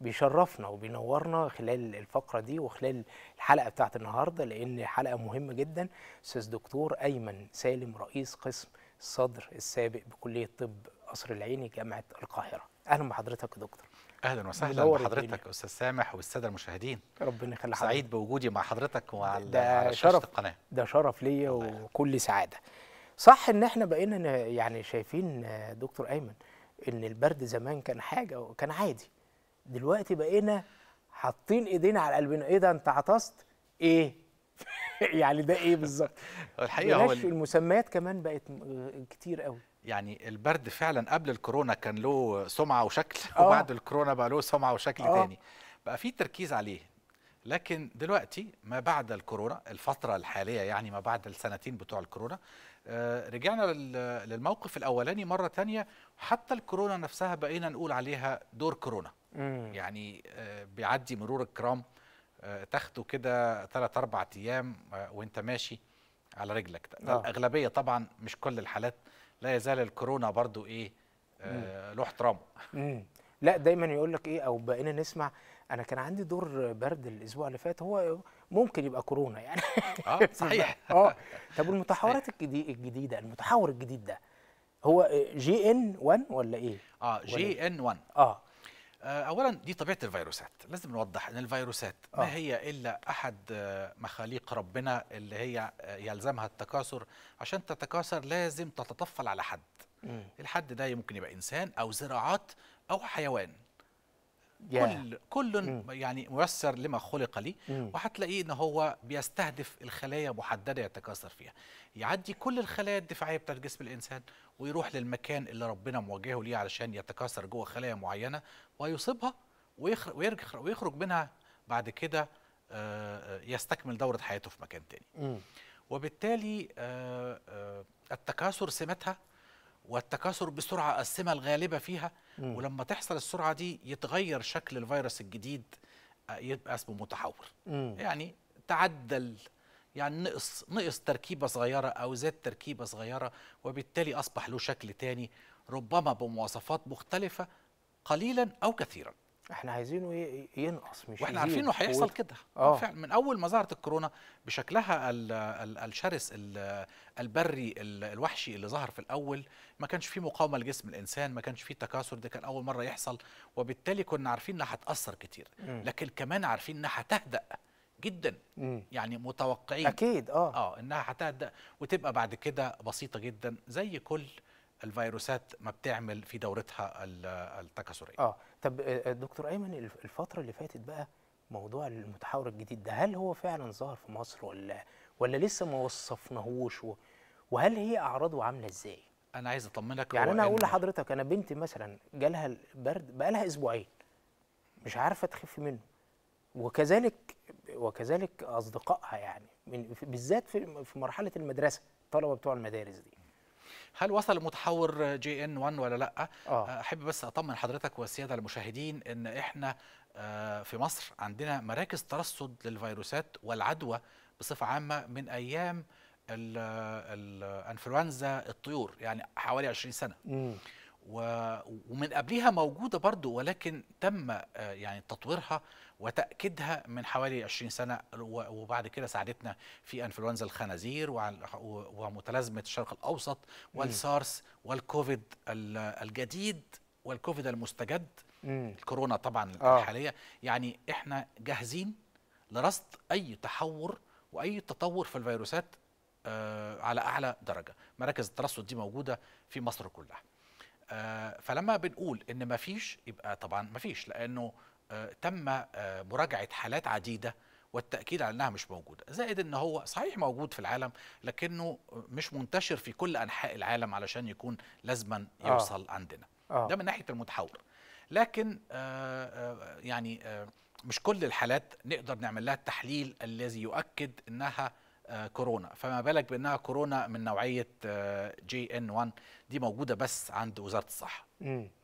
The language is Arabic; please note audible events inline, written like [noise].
بيشرفنا وبينورنا خلال الفقره دي وخلال الحلقه بتاعه النهارده لان حلقه مهمه جدا استاذ دكتور ايمن سالم رئيس قسم الصدر السابق بكليه طب قصر العيني جامعه القاهره اهلا بحضرتك يا دكتور اهلا وسهلا بحضرتك استاذ سامح والساده المشاهدين ربنا يخلي حضرتك سعيد بوجودي مع حضرتك وعلى ده شرف القناه ده شرف ليا وكل سعاده صح ان احنا بقينا يعني شايفين آه، دكتور ايمن ان البرد زمان كان حاجه وكان عادي دلوقتي بقينا حاطين ايدينا على قلبنا ايه ده انت عطست ايه [laughs] يعني ده ايه بالظبط الحقيقه هو المسميات كمان بقت كتير قوي يعني البرد فعلا قبل الكورونا كان له سمعه وشكل أوه. وبعد الكورونا بقى له سمعه وشكل أوه. تاني بقى في تركيز عليه لكن دلوقتي ما بعد الكورونا الفتره الحاليه يعني ما بعد السنتين بتوع الكورونا آه، رجعنا للموقف الاولاني مره تانية حتى الكورونا نفسها بقينا نقول عليها دور كورونا يعني آه، بيعدي مرور الكرام آه، تاخده كده ثلاث اربع ايام آه، وانت ماشي على رجلك ده الاغلبيه طبعا مش كل الحالات لا يزال الكورونا برضو ايه آه له احترامه لا دايما يقول لك ايه او بقينا نسمع انا كان عندي دور برد الاسبوع اللي فات هو ممكن يبقى كورونا يعني اه [laughs] صحيح اه طب المتحورات الجديده المتحور الجديد ده هو جي ان 1 ولا ايه اه إيه؟ جي ان 1 اه آه، اولا دي طبيعه الفيروسات لازم نوضح ان الفيروسات آه. ما هي الا احد آه، مخاليق ربنا اللي هي آه، يلزمها التكاثر عشان تتكاثر لازم تتطفل على حد م. الحد ده ممكن يبقى انسان او زراعات او حيوان yeah. كل كل mm. يعني ميسر لما خلق لي mm. وهتلاقيه ان هو بيستهدف الخلايا محدده يتكاثر فيها يعدي كل الخلايا الدفاعيه بتاعت جسم الانسان ويروح للمكان اللي ربنا موجهه ليه علشان يتكاثر جوه خلايا معينه ويصيبها ويخرج ويخرج منها بعد كده آه، آه، يستكمل دوره حياته في مكان تاني mm. وبالتالي آه، التكاثر سمتها والتكاثر بسرعه السمه الغالبه فيها مم. ولما تحصل السرعه دي يتغير شكل الفيروس الجديد آه، يبقى اسمه متحور مم. يعني تعدل يعني نقص نقص تركيبه صغيره او زاد تركيبه صغيره وبالتالي اصبح له شكل تاني ربما بمواصفات مختلفه قليلا او كثيرا احنا عايزينه ينقص مش واحنا عارفين انه هيحصل كده اه فعلا من اول ما ظهرت الكورونا بشكلها الشرس البري الوحشي اللي ظهر في الاول ما كانش فيه مقاومه لجسم الانسان ما كانش فيه تكاثر ده كان اول مره يحصل وبالتالي كنا عارفين انها هتاثر كتير م. لكن كمان عارفين انها هتهدأ جدا م. يعني متوقعين اكيد اه اه انها هتهدأ وتبقى بعد كده بسيطه جدا زي كل الفيروسات ما بتعمل في دورتها التكاثريه اه طب آه، آه، دكتور ايمن الفتره اللي فاتت بقى موضوع المتحور الجديد ده هل هو فعلا ظهر في مصر ولا ولا لسه ما وصفناهوش وهل هي اعراضه عامله ازاي انا عايز اطمنك يعني انا اقول لحضرتك انا بنتي مثلا جالها البرد بقى لها اسبوعين مش عارفه تخف منه وكذلك وكذلك اصدقائها يعني من بالذات في مرحله المدرسه الطلبه بتوع المدارس دي هل وصل المتحور جي ان 1 ولا لا آه. آه. احب بس اطمن حضرتك والسياده المشاهدين ان احنا آه، في مصر عندنا مراكز ترصد للفيروسات والعدوى بصفه عامه من ايام الانفلونزا آه، الطيور يعني حوالي 20 سنه مم. ومن قبلها موجوده برضو ولكن تم آه، يعني تطويرها وتاكيدها من حوالي 20 سنه وبعد كده ساعدتنا في انفلونزا الخنازير ومتلازمه الشرق الاوسط والسارس والكوفيد الجديد والكوفيد المستجد الكورونا طبعا آه. الحاليه يعني احنا جاهزين لرصد اي تحور واي تطور في الفيروسات آه، على اعلى درجه مراكز الترصد دي موجوده في مصر كلها آه، فلما بنقول ان ما فيش يبقى طبعا ما فيش لانه آه، تم آه، مراجعه حالات عديده والتاكيد على انها مش موجوده زائد ان هو صحيح موجود في العالم لكنه مش منتشر في كل انحاء العالم علشان يكون لازما يوصل آه. عندنا آه. ده من ناحيه المتحور لكن يعني مش كل الحالات نقدر نعمل لها التحليل الذي يؤكد انها آه، كورونا فما بالك بانها كورونا من نوعيه جي ان 1 دي موجوده بس عند وزاره الصحه